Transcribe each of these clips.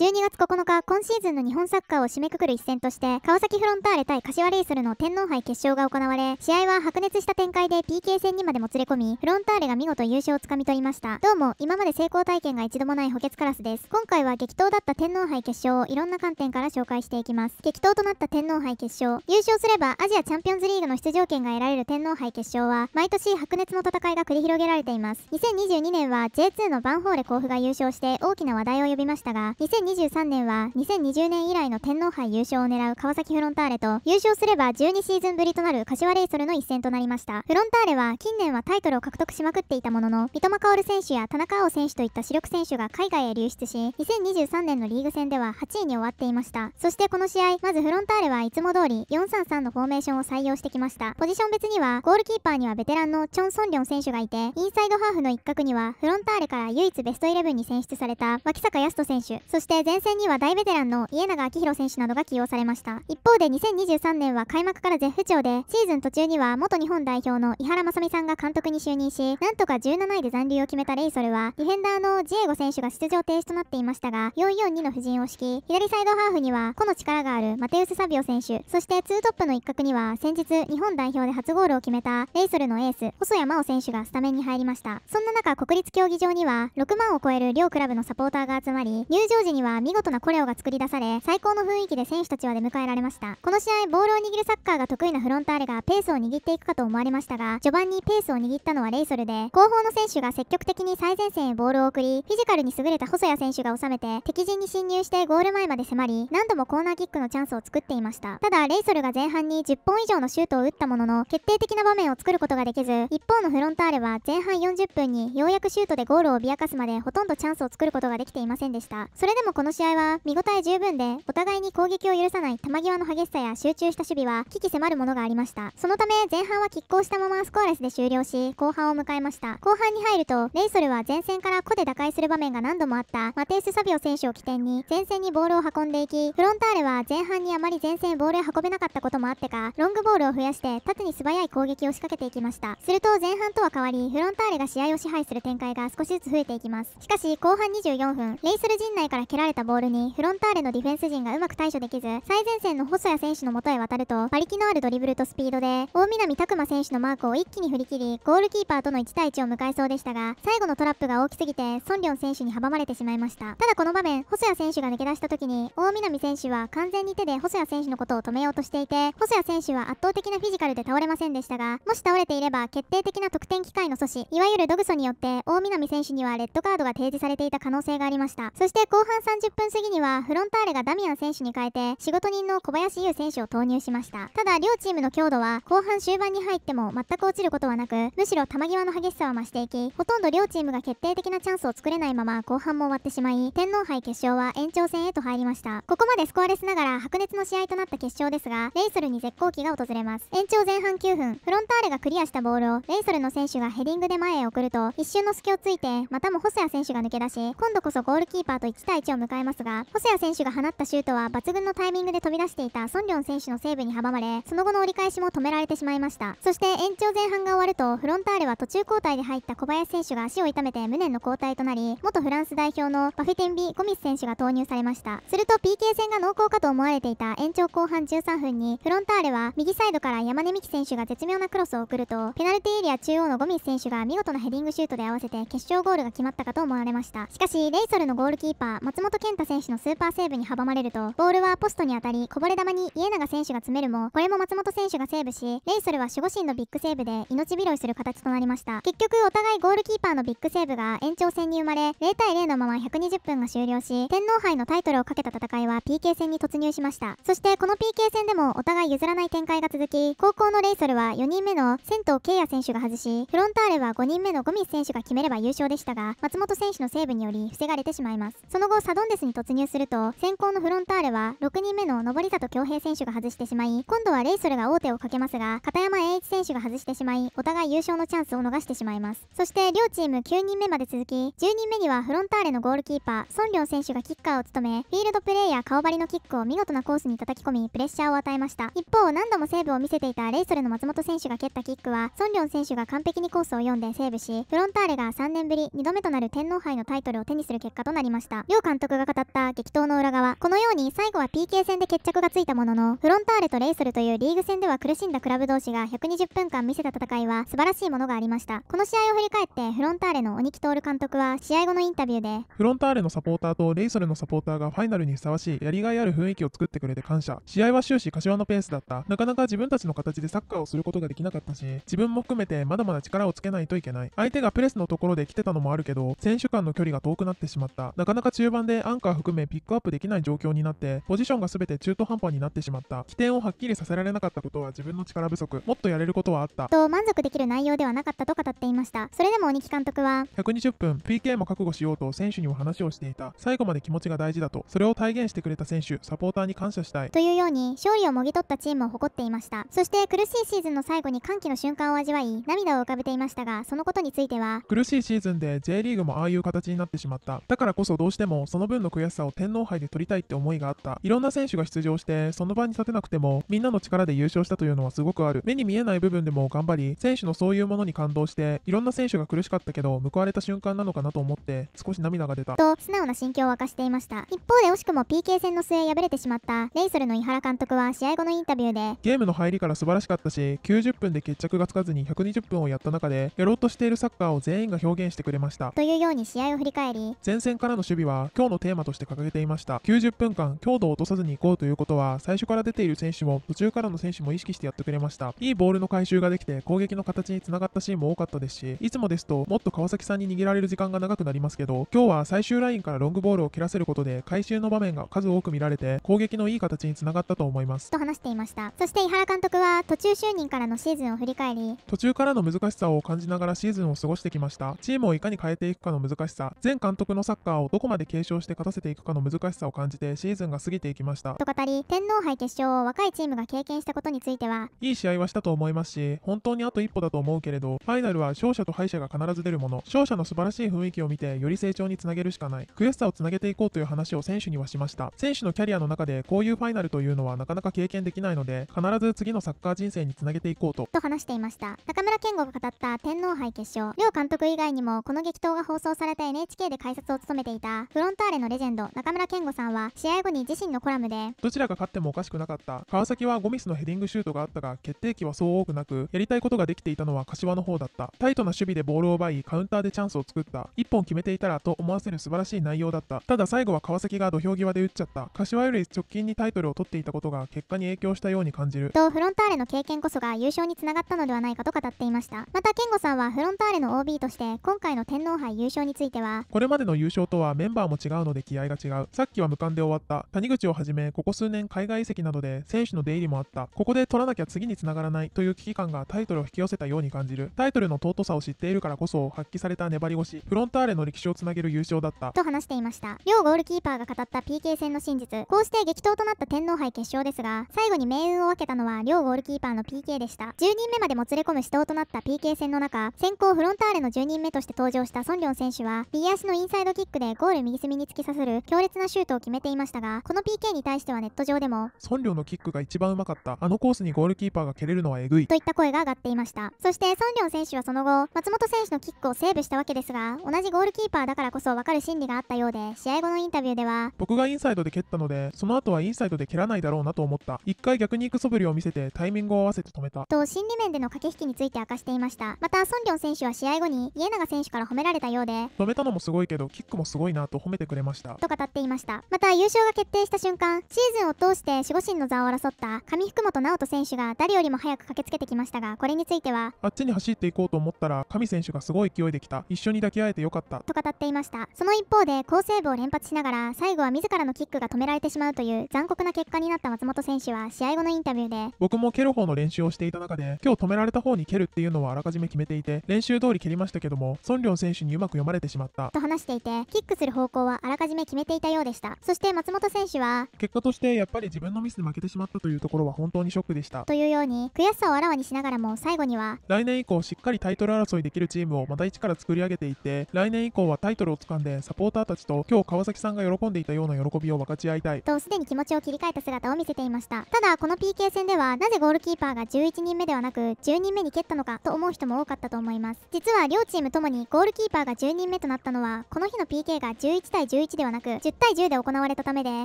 12月9日、今シーズンの日本サッカーを締めくくる一戦として、川崎フロンターレ対柏レイソルの天皇杯決勝が行われ、試合は白熱した展開で PK 戦にまでもつれ込み、フロンターレが見事優勝をつかみ取りました。どうも、今まで成功体験が一度もない補欠カラスです。今回は激闘だった天皇杯決勝をいろんな観点から紹介していきます。激闘となった天皇杯決勝、優勝すればアジアチャンピオンズリーグの出場権が得られる天皇杯決勝は、毎年白熱の戦いが繰り広げられています。2022年は J2 のヴァンホーレ甲府が優勝して大きな話題を呼びましたが、2022 2023年は2020年以来の天皇杯優勝を狙う川崎フロンターレと優勝すれば12シーズンぶりとなる柏レイソルの一戦となりましたフロンターレは近年はタイトルを獲得しまくっていたものの三笘薫選手や田中碧選手といった主力選手が海外へ流出し2023年のリーグ戦では8位に終わっていましたそしてこの試合まずフロンターレはいつも通り433のフォーメーションを採用してきましたポジション別にはゴールキーパーにはベテランのチョン・ソンリョン選手がいてインサイドハーフの一角にはフロンターレから唯一ベストイレブンに選出された脇坂康人選手そしてし前線には大ベテランの家永明宏選手などが起用されました一方で2023年は開幕から絶不調でシーズン途中には元日本代表の伊原正美さんが監督に就任しなんとか17位で残留を決めたレイソルはディフェンダーのジエゴ選手が出場停止となっていましたが442の布陣を敷き左サイドハーフには個の力があるマテウス・サビオ選手そして2トップの一角には先日日本代表で初ゴールを決めたレイソルのエース細谷真央選手がスタメンに入りましたそんな中国立競技場には6万を超える両クラブのサポーターが集まり入場時にには見事なコレオが作り出され最高の雰囲気で選手たちは出迎えられましたこの試合ボールを握るサッカーが得意なフロンターレがペースを握っていくかと思われましたが序盤にペースを握ったのはレイソルで後方の選手が積極的に最前線へボールを送りフィジカルに優れた細谷選手が収めて敵陣に侵入してゴール前まで迫り何度もコーナーキックのチャンスを作っていましたただレイソルが前半に10本以上のシュートを打ったものの決定的な場面を作ることができず一方のフロンターレは前半40分にようやくシュートでゴールを脅かすまでほとんどチャンスを作ることができていませんでしたそれでももこの試合は見応え十分で、お互いに攻撃を許さない球際の激しさや集中した守備は、危機迫るものがありました。そのため、前半は拮抗したままスコアレスで終了し、後半を迎えました。後半に入ると、レイソルは前線から個で打開する場面が何度もあった、マテウス・サビオ選手を起点に、前線にボールを運んでいき、フロンターレは前半にあまり前線ボールへ運べなかったこともあってか、ロングボールを増やして、縦に素早い攻撃を仕掛けていきました。すると前半とは変わり、フロンターレが試合を支配する展開が少しずつ増えていきます。しかし、後半24分、レイソル陣内から蹴らられたボールにフロンターレのディフェンス陣がうまく対処できず最前線の細谷選手のもとへ渡ると馬力のあるドリブルとスピードで大南拓磨選手のマークを一気に振り切りゴールキーパーとの1対1を迎えそうでしたが最後のトラップが大きすぎてソンリョン選手に阻まれてしまいましたただこの場面細谷選手が抜け出した時に大南選手は完全に手で細谷選手のことを止めようとしていて細谷選手は圧倒的なフィジカルで倒れませんでしたがもし倒れていれば決定的な得点機会の阻止いわゆるドグソによって大南選手にはレッドカードが提示されていた可能性がありましたそして後半30分過ぎにはフロンターレがダミアン選手に変えて仕事人の小林優選手を投入しましたただ両チームの強度は後半終盤に入っても全く落ちることはなくむしろ球際の激しさは増していきほとんど両チームが決定的なチャンスを作れないまま後半も終わってしまい天皇杯決勝は延長戦へと入りましたここまでスコアレスながら白熱の試合となった決勝ですがレイソルに絶好機が訪れます延長前半9分フロンターレがクリアしたボールをレイソルの選手がヘディングで前へ送ると一瞬の隙をついてまたも細谷選手が抜け出し今度こそゴールキーパーと1対1を迎えますが、細谷選手が放ったシュートは抜群のタイミングで飛び出していたソンリョン選手のセーブに阻まれ、その後の折り返しも止められてしまいました。そして延長前半が終わると、フロンターレは途中交代で入った小林選手が足を痛めて無念の交代となり、元フランス代表のバフェテンビ・ゴミス選手が投入されました。すると PK 戦が濃厚かと思われていた延長後半13分に、フロンターレは右サイドから山根美樹選手が絶妙なクロスを送ると、ペナルティエリア中央のゴミス選手が見事なヘディングシュートで合わせて決勝ゴールが決まったかと思われました。しかし、レイソルのゴールキーパー、松本本健太選手のスーパーセーブに阻まれると、ボールはポストに当たり、こぼれ球に家永選手が詰めるも、これも松本選手がセーブし、レイソルは守護神のビッグセーブで命拾いする形となりました。結局、お互いゴールキーパーのビッグセーブが延長戦に生まれ、0対0のまま120分が終了し、天皇杯のタイトルをかけた戦いは PK 戦に突入しました。そして、この PK 戦でもお互い譲らない展開が続き、高校のレイソルは4人目の仙藤圭也選手が外し、フロンターレは5人目のゴミ選手が決めれば優勝でしたが、松本選手のセーブにより防がれてしまいます。その後、佐ロンデスに突入すると先行のフロンターレは6人目の上里恭平選手が外してしまい今度はレイソルが王手をかけますが片山栄一選手が外してしまいお互い優勝のチャンスを逃してしまいますそして両チーム9人目まで続き10人目にはフロンターレのゴールキーパーソンリョン選手がキッカーを務めフィールドプレーヤー顔張りのキックを見事なコースに叩き込みプレッシャーを与えました一方何度もセーブを見せていたレイソルの松本選手が蹴ったキックはソンリョン選手が完璧にコースを読んでセーブしフロンターレが3年ぶり2度目となる天皇杯のタイトルを手にする結果となりました両監督が語った激闘の裏側。このように最後は PK 戦で決着がついたものの、フロンターレとレイソルというリーグ戦では苦しんだクラブ同士が120分間見せた戦いは素晴らしいものがありました。この試合を振り返って、フロンターレの鬼木徹監督は試合後のインタビューで、フロンターレのサポーターとレイソルのサポーターがファイナルにふさわしいやりがいある雰囲気を作ってくれて感謝。試合は終始柏のペースだった。なかなか自分たちの形でサッカーをすることができなかったし、自分も含めてまだまだ力をつけないといけない。相手がプレスのところで来てたのもあるけど、選手間の距離が遠くなってしまった。なかなか中盤ででアンカー含めピックアップできない状況になって、ポジションが全て中途半端になってしまった。起点をはっきりさせられなかったことは自分の力不足、もっとやれることはあった。と満足できる内容ではなかったと語っていました。それでも鬼木監督は、120分、PK も覚悟しようと選手には話をしていた。最後まで気持ちが大事だと、それを体現してくれた選手、サポーターに感謝したい。というように、勝利をもぎ取ったチームを誇っていました。そして苦しいシーズンの最後に歓喜の瞬間を味わい、涙を浮かべていましたが、そのことについては、苦しいシーズンで J リーグもああいう形になってしまった。だからこそどうしても、そのの分の悔しさを天皇杯で取りたいって思いがあった。いろんな選手が出場して、その場に立てなくても、みんなの力で優勝したというのはすごくある。目に見えない部分でも頑張り、選手のそういうものに感動して、いろんな選手が苦しかったけど、報われた瞬間なのかなと思って、少し涙が出た。と、素直な心境を明かしていました。一方で惜しくも PK 戦の末敗れてしまった、レイソルの井原監督は試合後のインタビューで、ゲームの入りから素晴らしかったし、90分で決着がつかずに120分をやった中で、やろうとしているサッカーを全員が表現してくれました。というように試合を振り返り、前線からの守備は、今日のテーマとして掲げていました90分間強度を落とさずに行こうということは最初から出ている選手も途中からの選手も意識してやってくれましたいいボールの回収ができて攻撃の形につながったシーンも多かったですしいつもですともっと川崎さんにげられる時間が長くなりますけど今日は最終ラインからロングボールを蹴らせることで回収の場面が数多く見られて攻撃のいい形につながったと思いますと話していましたそして井原監督は途中就任からのシーズンを振り返り途中からの難しさを感じながらシーズンを過ごしてきましたチームをいかに変えていくかの難しさ前監督のサッカーをどこまで継承勝して勝たせていくかの難しさを感じてシーズンが過ぎていきましたと語り天皇杯決勝を若いチームが経験したことについてはいい試合はしたと思いますし本当にあと一歩だと思うけれどファイナルは勝者と敗者が必ず出るもの勝者の素晴らしい雰囲気を見てより成長につなげるしかない悔しさをつなげていこうという話を選手にはしました選手のキャリアの中でこういうファイナルというのはなかなか経験できないので必ず次のサッカー人生につなげていこうとと話していました中村健吾が語った天皇杯決勝両監督以外にもこの激闘が放送された NHK で解説を務めていたフロンターレのレジェンド中村健吾さんは試合後に自身のコラムでどちらが勝ってもおかしくなかった川崎はゴミスのヘディングシュートがあったが決定機はそう多くなくやりたいことができていたのは柏の方だったタイトな守備でボールを奪いカウンターでチャンスを作った1本決めていたらと思わせる素晴らしい内容だったただ最後は川崎が土俵際で打っちゃった柏より直近にタイトルを取っていたことが結果に影響したように感じるとフロンターレの経験こそが優勝につながったのではないかと語っていましたまた健吾さんはフロンターレの OB として今回の天皇杯優勝についてはこれまでの優勝とはメンバーも違ううので気合が違う。さっきは無冠で終わった。谷口をはじめ、ここ数年海外移籍などで選手の出入りもあった。ここで取らなきゃ次に繋がらないという危機感がタイトルを引き寄せたように感じる。タイトルの尊さを知っているからこそ発揮された粘り腰、フロンターレの歴史をつなげる優勝だった。と話していました。両ゴールキーパーが語った PK 戦の真実。こうして激闘となった天皇杯決勝ですが、最後に命運を分けたのは両ゴールキーパーの PK でした。10人目までもつれ込む死闘となった PK 戦の中、先行フロンターレの10人目として登場したソンリョン選手は、右足のインサイドキックでゴール右隅に突き刺さる強烈なシュートを決めていましたが、この PK に対してはネット上でも、孫亮のキックが一番うまかった、あのコースにゴールキーパーが蹴れるのはえぐい、といった声が上がっていました。そして孫亮選手はその後、松本選手のキックをセーブしたわけですが、同じゴールキーパーだからこそ分かる心理があったようで、試合後のインタビューでは、僕がインサイドで蹴ったので、その後はインサイドで蹴らないだろうなと思った。一回逆に行く素振りを見せてタイミングを合わせて止めた。と、心理面での駆け引きについて明かしていました。また、孫亮選手は試合後に家永選手から褒められたようで、止めたのもすごいけど、キックもすごいなと褒めてくれれましたと語っていましたまた優勝が決定した瞬間シーズンを通して守護神の座を争った上福本直人選手が誰よりも早く駆けつけてきましたがこれについてはあっちに走っていこうと思ったら神選手がすごい勢いできた一緒に抱き合えてよかったと語っていましたその一方で好セーブを連発しながら最後は自らのキックが止められてしまうという残酷な結果になった松本選手は試合後のインタビューで僕も蹴る方の練習をしていた中で今日止められた方に蹴るっていうのはあらかじめ決めていて練習通り蹴りましたけどもソンリョン選手にうまく読まれてしまったと話していてキックする方向はらかじめ決めていたようでした。そして松本選手は、結果としてやっぱり自分のミスで負けてしまったというところは本当にショックでした。というように、悔しさをあらわにしながらも最後には、来年以降しっかりタイトル争いできるチームをまた一から作り上げていって、来年以降はタイトルを掴んでサポーターたちと今日川崎さんが喜んでいたような喜びを分かち合いたい。とすでに気持ちを切り替えた姿を見せていました。ただ、この PK 戦ではなぜゴールキーパーが11人目ではなく10人目に蹴ったのかと思う人も多かったと思います。実は両チームともにゴールキーパーが10人目となったのは、この日の PK が11対11ではなく10対10で行われたためでレ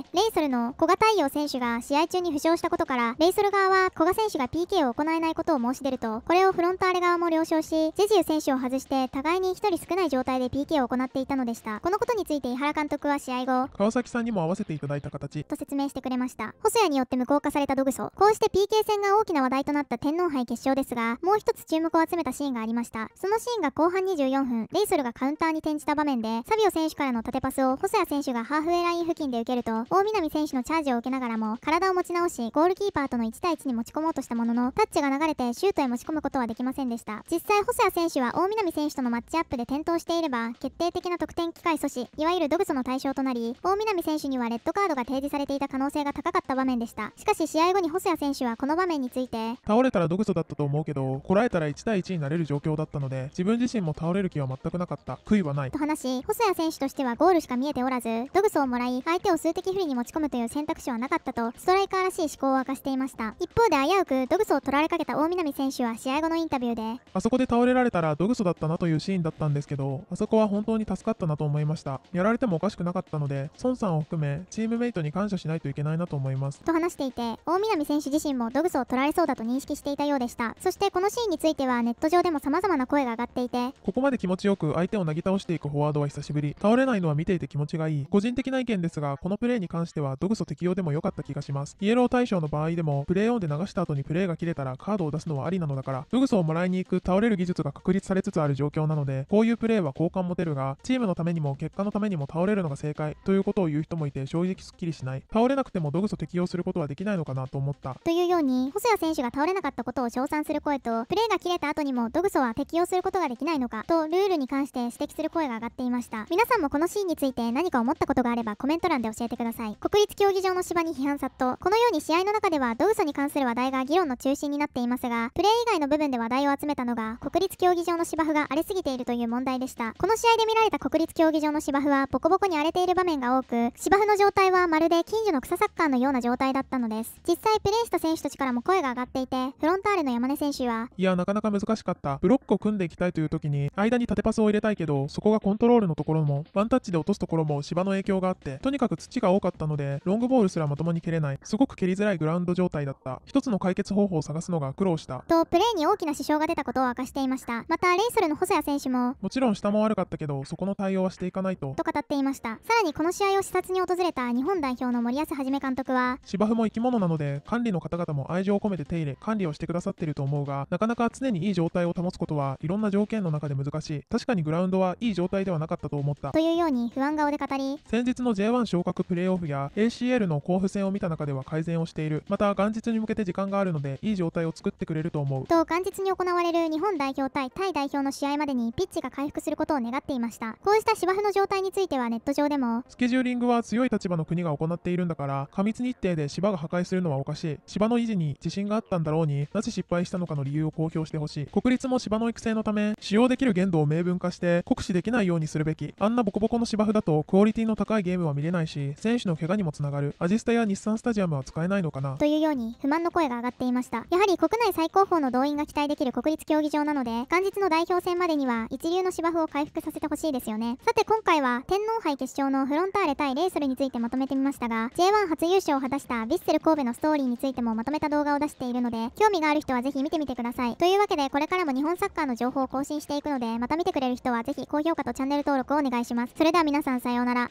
イソルの古賀太陽選手が試合中に負傷したことからレイソル側は古賀選手が PK を行えないことを申し出るとこれをフロントーレ側も了承しジェジュ選手を外して互いに1人少ない状態で PK を行っていたのでしたこのことについて伊原監督は試合後川崎さんにも合わせていただいた形と説明してくれました細谷によって無効化されたドグソこうして PK 戦が大きな話題となった天皇杯決勝ですがもう一つ注目を集めたシーンがありましたそのシーンが後半24分レイソルがカウンターに転じた場面でサビオ選手からの縦パスを細谷選手がハーフウェイライン付近で受けると、大南選手のチャージを受けながらも、体を持ち直し、ゴールキーパーとの1対1に持ち込もうとしたものの、タッチが流れてシュートへ持ち込むことはできませんでした。実際、細谷選手は大南選手とのマッチアップで転倒していれば、決定的な得点機会阻止、いわゆるドグソの対象となり、大南選手にはレッドカードが提示されていた可能性が高かった場面でした。しかし、試合後に細谷選手はこの場面について、倒れたらドグソだったと思うけど、こらえたら1対1になれる状況だったので、自分自身も倒れる気は全くなかった。悔いはない。と話し、細谷選手としてはゴールしか見見えておらずドグスをもらい相手を数的不利に持ち込むという選択肢はなかったとストライカーらしい思考を明かしていました一方で危うくドグソを取られかけた大南選手は試合後のインタビューであそこで倒れられたらドグソだったなというシーンだったんですけどあそこは本当に助かったなと思いましたやられてもおかしくなかったので孫さんを含めチームメイトに感謝しないといけないなと思いますと話していて大南選手自身もドグソを取られそうだと認識していたようでしたそしてこのシーンについてはネット上でも様々な声が上がっていてここまで気持ちよく相手をなぎ倒していくフォワードは久しぶり倒れないのは見ていて気気持ちがいい。個人的な意見ですが、このプレイに関してはドグソ適用でも良かった気がします。イエロー対象の場合でも、プレイオンで流した後にプレイが切れたらカードを出すのはありなのだから、ドグソをもらいに行く倒れる技術が確立されつつある状況なので、こういうプレイは好感持てるが、チームのためにも結果のためにも倒れるのが正解ということを言う人もいて正直すっきりしない。倒れなくてもドグソ適用することはできないのかなと思った。というように、細谷選手が倒れなかったことを称賛する声と、プレイが切れた後にもドグソは適用することができないのかとルールに関して指摘する声が上がっていました。皆さんもこのシーンについてで何か思ったことがあればコメント欄で教えてください。国立競技場の芝に批判殺到。このように試合の中ではドウソに関する話題が議論の中心になっていますが、プレー以外の部分で話題を集めたのが、国立競技場の芝生が荒れすぎているという問題でした。この試合で見られた国立競技場の芝生はボコボコに荒れている場面が多く、芝生の状態はまるで近所の草サッカーのような状態だったのです。実際プレーした選手たちからも声が上がっていて、フロンターレの山根選手は、いや、なかなか難しかった。ブロックを組んでいきたいという時に、間に縦パスを入れたいけど、そこがコントロールのところも、ワンタッチで落とすところころも芝の影響があって、とにかく土が多かったので、ロングボールすらまともに蹴れない、すごく蹴りづらいグラウンド状態だった。一つの解決方法を探すのが苦労した。と、プレーに大きな支障が出たことを明かしていました。また、レイソルの細谷選手も、もちろん下も悪かったけど、そこの対応はしていかないと、と語っていました。さらにこの試合を視察に訪れた日本代表の森保一監督は、芝生も生き物なので、管理の方々も愛情を込めて手入れ、管理をしてくださっていると思うが、なかなか常にいい状態を保つことはいろんな条件の中で難しい。確かにグラウンドはいい状態ではなかったと思った。というように不安が顔で語り、先日の J1 昇格プレーオフや ACL の甲府戦を見た中では改善をしている。また元日に向けて時間があるので、いい状態を作ってくれると思う。と、元日に行われる日本代表対タイ代表の試合までにピッチが回復することを願っていました。こうした芝生の状態についてはネット上でも、スケジューリングは強い立場の国が行っているんだから、過密日程で芝が破壊するのはおかしい。芝の維持に自信があったんだろうになぜ失敗したのかの理由を公表してほしい。国立も芝の育成のため、使用できる限度を明文化して、酷使できないようにするべき。あんなボコボコの芝生だととクオリティの高いゲームは見れないし選手の怪我にもつながるアジスタや日産スタジアムは使えないのかなというように不満の声が上がっていましたやはり国内最高峰の動員が期待できる国立競技場なので元日の代表戦までには一流の芝生を回復させてほしいですよねさて今回は天皇杯決勝のフロンターレ対レイソルについてまとめてみましたが J1 初優勝を果たしたヴィッセル神戸のストーリーについてもまとめた動画を出しているので興味がある人はぜひ見てみてくださいというわけでこれからも日本サッカーの情報を更新していくのでまた見てくれる人はぜひ高評価とチャンネル登録をお願いしますそれでは皆さんさようなら。